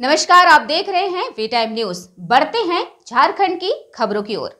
नमस्कार आप देख रहे हैं वी टाइम न्यूज बढ़ते हैं झारखंड की खबरों की ओर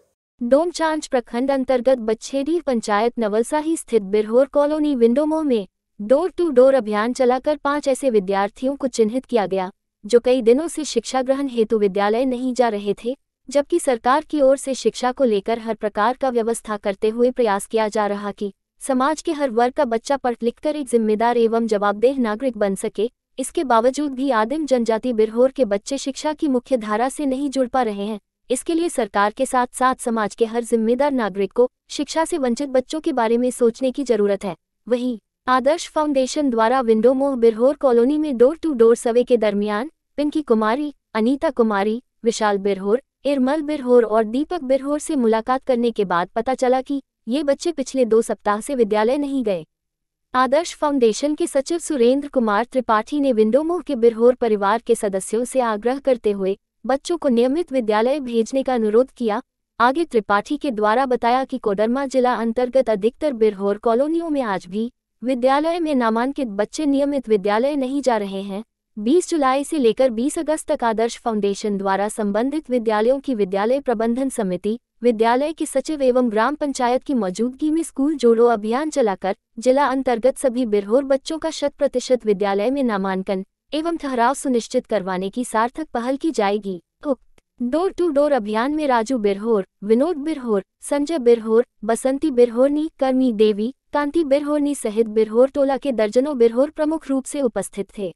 डोमचांच प्रखंड अंतर्गत बच्छेडी पंचायत नवलसाही स्थित बिरहोर कॉलोनी विंडोमो में डोर टू डोर अभियान चलाकर पांच ऐसे विद्यार्थियों को चिन्हित किया गया जो कई दिनों से शिक्षा ग्रहण हेतु विद्यालय नहीं जा रहे थे जबकि सरकार की ओर से शिक्षा को लेकर हर प्रकार का व्यवस्था करते हुए प्रयास किया जा रहा कि समाज के हर वर्ग का बच्चा पढ़ लिख एक जिम्मेदार एवं जवाबदेह नागरिक बन सके इसके बावजूद भी आदिम जनजाति बिरहोर के बच्चे शिक्षा की मुख्य धारा से नहीं जुड़ पा रहे हैं इसके लिए सरकार के साथ साथ समाज के हर जिम्मेदार नागरिक को शिक्षा से वंचित बच्चों के बारे में सोचने की जरूरत है वहीं आदर्श फाउंडेशन द्वारा विंडो मोह बिरहोर कॉलोनी में डोर टू डोर सवे के दरमियान पिंकी कुमारी अनीता कुमारी विशाल बिरहोर इरमल बिरहोर और दीपक बिरहोर से मुलाकात करने के बाद पता चला कि ये बच्चे पिछले दो सप्ताह से विद्यालय नहीं गए आदर्श फाउंडेशन के सचिव सुरेंद्र कुमार त्रिपाठी ने विंडोमोह के बिरहोर परिवार के सदस्यों से आग्रह करते हुए बच्चों को नियमित विद्यालय भेजने का अनुरोध किया आगे त्रिपाठी के द्वारा बताया कि कोडरमा जिला अंतर्गत अधिकतर बिरहोर कॉलोनियों में आज भी विद्यालय में नामांकित बच्चे नियमित विद्यालय नहीं जा रहे हैं 20 जुलाई से लेकर 20 अगस्त तक आदर्श फाउंडेशन द्वारा संबंधित विद्यालयों की विद्यालय प्रबंधन समिति विद्यालय के सचिव एवं ग्राम पंचायत की मौजूदगी में स्कूल जोड़ो अभियान चलाकर जिला अंतर्गत सभी बिरहोर बच्चों का शत प्रतिशत विद्यालय में नामांकन एवं ठहराव सुनिश्चित करवाने की सार्थक पहल की जाएगी डोर टू डोर अभियान में राजू बिरहोर विनोद बिरहोर संजय बिरहोर बसंती बिरहोरनी कर्मी देवी कांति बिरहोरनी सहित बिरहोर टोला के दर्जनों बिरहोर प्रमुख रूप से उपस्थित थे